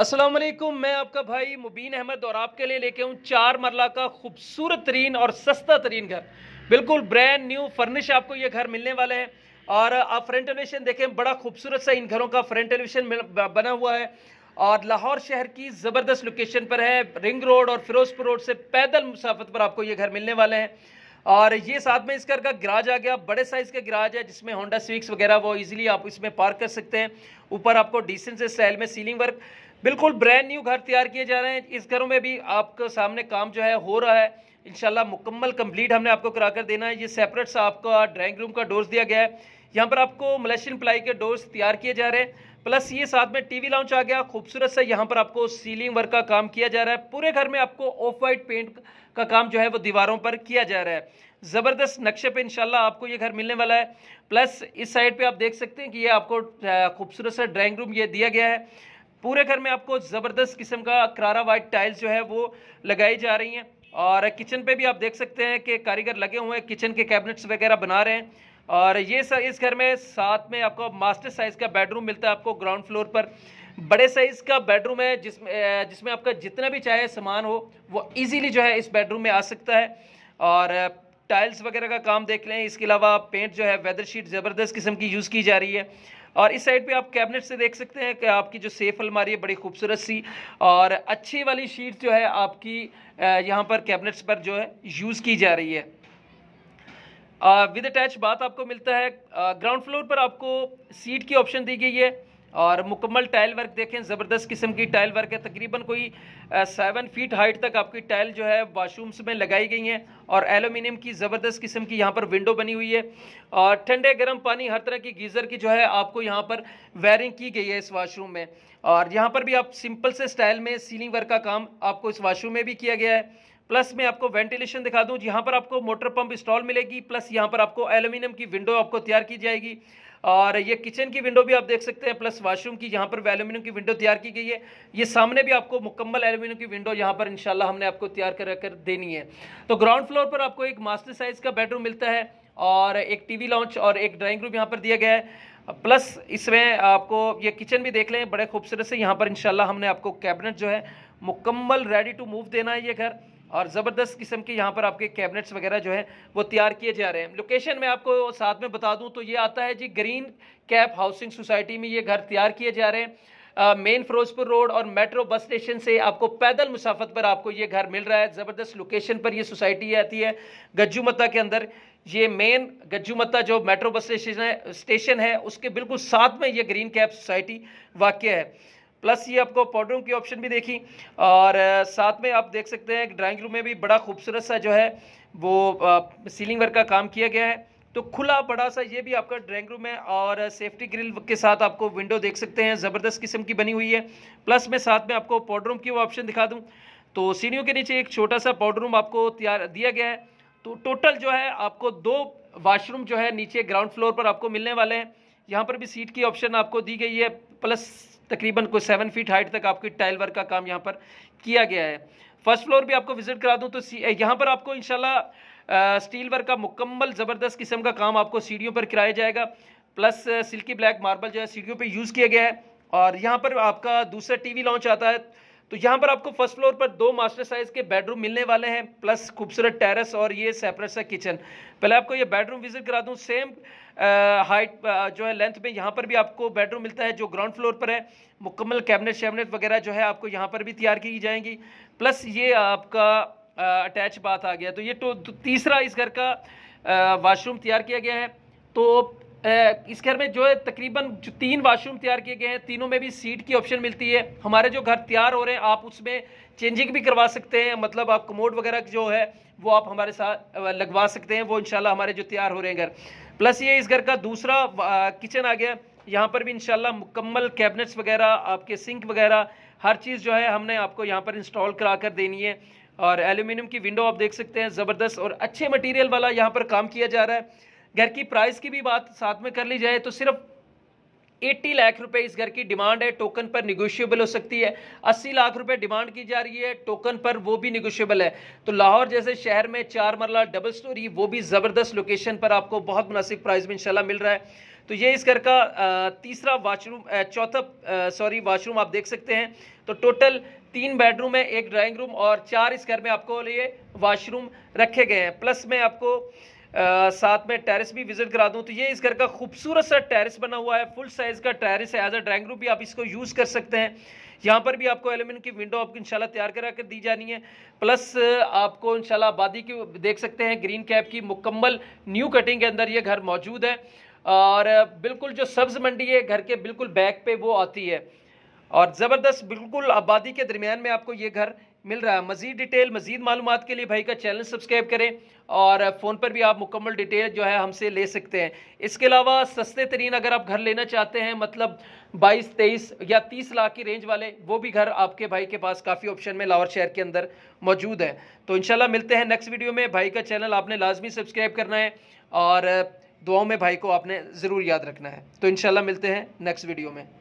अस्सलाम वालेकुम मैं आपका भाई मुबीन अहमद और आपके लिए लेके हूँ चार मरला का खूबसूरत तरीन और सस्ता तरीन घर बिल्कुल ब्रांड न्यू फर्निश आपको ये घर मिलने वाला है और आप फ्रंट एलिवेशन देखें बड़ा खूबसूरत सा इन घरों का फ्रंट एलिवेशन बना हुआ है और लाहौर शहर की ज़बरदस्त लोकेशन पर है रिंग रोड और फिरोजपुर रोड से पैदल मुसाफत पर आपको ये घर मिलने वाले हैं और ये साथ में इस घर का गिराज आ गया बड़े साइज़ का गिराज है जिसमें होंडा स्विक्स वगैरह वो इजीली आप इसमें पार्क कर सकते हैं ऊपर आपको डिसेंट से स्टाइल में सीलिंग वर्क बिल्कुल ब्रांड न्यू घर तैयार किए जा रहे हैं इस घरों में भी आपके सामने काम जो है हो रहा है इनशाला मुकम्मल कंप्लीट हमने आपको करा कर देना है ये सेपरेट सा आपका ड्राइंग रूम का डोर्स दिया गया है यहाँ पर आपको मलेशियन प्लाई के डोर्स तैयार किए जा रहे हैं प्लस ये साथ में टीवी लाउंज आ गया खूबसूरत सा यहाँ पर आपको सीलिंग वर्क का काम किया जा रहा है पूरे घर में आपको ऑफ वाइट पेंट का काम जो है वो दीवारों पर किया जा रहा है ज़बरदस्त नक्शे पे इंशाल्लाह आपको ये घर मिलने वाला है प्लस इस साइड पे आप देख सकते हैं कि ये आपको खूबसूरत सा ड्राइंग रूम ये दिया गया है पूरे घर में आपको ज़बरदस्त किस्म का करारा वाइट टाइल्स जो है वो लगाई जा रही हैं और किचन पे भी आप देख सकते हैं कि कारीगर लगे हुए हैं किचन के कैबिनेट्स वगैरह बना रहे हैं और ये सर इस घर में साथ में आपको मास्टर साइज़ का बेडरूम मिलता है आपको ग्राउंड फ्लोर पर बड़े साइज़ का बेडरूम है जिसमें जिसमें आपका जितना भी चाहे सामान हो वो ईजिली जो है इस बेडरूम में आ सकता है और टाइल्स वगैरह का काम देख लें इसके अलावा पेंट जो है वेदर शीट ज़बरदस्त किस्म की यूज़ की जा रही है और इस साइड पे आप कैबिनेट से देख सकते हैं कि आपकी जो सेफ अलमारी है बड़ी खूबसूरत सी और अच्छी वाली शीट जो है आपकी यहाँ पर कैबिनेट्स पर जो है यूज़ की जा रही है विद अटैच बात आपको मिलता है ग्राउंड फ्लोर पर आपको सीट की ऑप्शन दी गई है और मुकम्मल टाइल वर्क देखें ज़बरदस्त किस्म की टाइल वर्क है तकरीबन कोई सेवन फीट हाइट तक आपकी टाइल जो है वाशरूम्स में लगाई गई हैं और एलुमिनियम की ज़बरदस्त किस्म की यहाँ पर विंडो बनी हुई है और ठंडे गर्म पानी हर तरह की गीज़र की जो है आपको यहाँ पर वायरिंग की गई है इस वाशरूम में और यहाँ पर भी आप सिंपल से स्टाइल में सीलिंग वर्क का काम आपको इस वाशरूम में भी किया गया है प्लस मैं आपको वेंटिलेशन दिखा दूँ यहाँ पर आपको मोटर पंप इंस्टॉल मिलेगी प्लस यहाँ पर आपको एलुमिनियम की विंडो आपको तैयार की जाएगी और ये किचन की विंडो भी आप देख सकते हैं प्लस वाशरूम की यहाँ पर एल्यूमिनियम की विंडो तैयार की गई है ये सामने भी आपको मुकम्मल एल्यूमिनियम की विंडो यहाँ पर इंशाल्लाह हमने आपको तैयार कर कर देनी है तो ग्राउंड फ्लोर पर आपको एक मास्टर साइज़ का बेडरूम मिलता है और एक टीवी लॉन्च और एक ड्राइंग रूम यहाँ पर दिया गया है प्लस इसमें आपको ये किचन भी देख लें बड़े खूबसूरत से यहाँ पर इंशाल्लाह हमने आपको कैबिनेट जो है मुकम्मल रेडी टू मूव देना है ये घर और ज़बरदस्त किस्म के यहाँ पर आपके कैबिनेट्स वगैरह जो है वो तैयार किए जा रहे हैं लोकेशन में आपको साथ में बता दूँ तो ये आता है जी ग्रीन कैप हाउसिंग सोसाइटी में ये घर तैयार किए जा रहे हैं मेन फिरोजपुर रोड और मेट्रो बस स्टेशन से आपको पैदल मुसाफत पर आपको ये घर मिल रहा है ज़बरदस्त लोकेशन पर ये सोसाइटी आती है गज्जू मत्ता के अंदर ये मेन गज्जू मत्ता जो मेट्रो बस स्टेशन है स्टेशन है उसके बिल्कुल साथ में ये ग्रीन कैप सोसाइटी वाक्य है प्लस ये आपको पॉडरूम की ऑप्शन भी देखी और साथ में आप देख सकते हैं ड्राइंग रूम में भी बड़ा खूबसूरत सा जो है वो सीलिंग वर्क का काम किया गया है तो खुला बड़ा सा ये भी आपका ड्राइंग रूम है और सेफ्टी ग्रिल के साथ आपको विंडो देख सकते हैं ज़बरदस्त किस्म की बनी हुई है प्लस मैं साथ में आपको पाउडरूम की वो ऑप्शन दिखा दूँ तो सीढ़ियों के नीचे एक छोटा सा रूम आपको तैयार दिया गया है तो टोटल जो है आपको दो वाशरूम जो है नीचे ग्राउंड फ्लोर पर आपको मिलने वाले हैं यहाँ पर भी सीट की ऑप्शन आपको दी गई है प्लस तकरीबन कोई सेवन फीट हाइट तक आपकी टाइल वर्क का काम यहाँ पर किया गया है फर्स्ट फ्लोर भी आपको विजिट करा दूँ तो यहाँ पर आपको इन स्टील वर्क का मुकम्मल ज़बरदस्त किस्म का काम आपको सीढ़ियों पर किराया जाएगा प्लस सिल्की ब्लैक मार्बल जो है सीढ़ियों पर यूज़ किया गया है और यहाँ पर आपका दूसरा टीवी लॉन्च आता है तो यहाँ पर आपको फर्स्ट फ्लोर पर दो मास्टर साइज के बेडरूम मिलने वाले हैं प्लस खूबसूरत टेरेस और ये सेपरेट सा किचन पहले आपको ये बेडरूम विजिट करा दूँ सेम हाइट जो है लेंथ में यहाँ पर भी आपको बेडरूम मिलता है जो ग्राउंड फ्लोर पर है मुकम्मल कैबिनेट शेबनेट वगैरह जो है आपको यहाँ पर भी तैयार की जाएंगी प्लस ये आपका अटैच बात आ गया तो ये तो, तो तीसरा इस घर का वाशरूम तैयार किया गया है तो इस घर में जो है तकरीबन जो तीन वाशरूम तैयार किए गए हैं तीनों में भी सीट की ऑप्शन मिलती है हमारे जो घर तैयार हो रहे हैं आप उसमें चेंजिंग भी करवा सकते हैं मतलब आप कमोड वगैरह जो है वो आप हमारे साथ लगवा सकते हैं वो इनशाला हमारे जो तैयार हो रहे हैं घर प्लस ये इस घर का दूसरा किचन आ गया यहाँ पर भी इनशाला मुकम्मल कैबिनेट्स वगैरह आपके सिंक वगैरह हर चीज़ जो है हमने आपको यहाँ पर इंस्टॉल करा कर देनी है और एल्यूमिनियम की विंडो आप देख सकते हैं ज़बरदस्त और अच्छे मटेरियल वाला यहाँ पर काम किया जा रहा है घर की प्राइस की भी बात साथ में कर ली जाए तो सिर्फ 80 लाख रुपए इस घर की डिमांड है टोकन पर निगोशियबल हो सकती है 80 लाख रुपए डिमांड की जा रही है टोकन पर वो भी निगोशियबल है तो लाहौर जैसे शहर में चार मरला डबल स्टोरी वो भी ज़बरदस्त लोकेशन पर आपको बहुत मुनासिब प्राइस में इंशाल्लाह मिल रहा है तो ये इस घर का तीसरा वाशरूम चौथा सॉरी वाशरूम आप देख सकते हैं तो टोटल तीन बेडरूम है एक ड्राइंग रूम और चार इस घर में आपको ये वाशरूम रखे गए हैं प्लस में आपको साथ में टेरिस भी विजिट करा दूं तो ये इस घर का खूबसूरत सा टेरिस बना हुआ है फुल साइज़ का टेरिस है एज अ ड्राइंग रूम भी आप इसको यूज़ कर सकते हैं यहाँ पर भी आपको एलुमिनियम की विंडो आपको इंशाल्लाह तैयार करा कर दी जानी है प्लस आपको इंशाल्लाह आबादी की देख सकते हैं ग्रीन कैप की मुकम्मल न्यू कटिंग के अंदर ये घर मौजूद है और बिल्कुल जो सब्ज़ मंडी है घर के बिल्कुल बैक पे वो आती है और ज़बरदस्त बिल्कुल आबादी के दरमियान में आपको ये घर मिल रहा है मजीद डिटेल मजीद मालूम के लिए भाई का चैनल सब्सक्राइब करें और फ़ोन पर भी आप मुकम्मल डिटेल जो है हमसे ले सकते हैं इसके अलावा सस्ते तरीन अगर आप घर लेना चाहते हैं मतलब 22, 23 या 30 लाख की रेंज वाले वो भी घर आपके भाई के पास काफ़ी ऑप्शन में लाहौर शहर के अंदर मौजूद है तो इनशाला मिलते हैं नेक्स्ट वीडियो में भाई का चैनल आपने लाजमी सब्सक्राइब करना है और दुआओं में भाई को आपने ज़रूर याद रखना है तो इनशाला मिलते हैं नेक्स्ट वीडियो में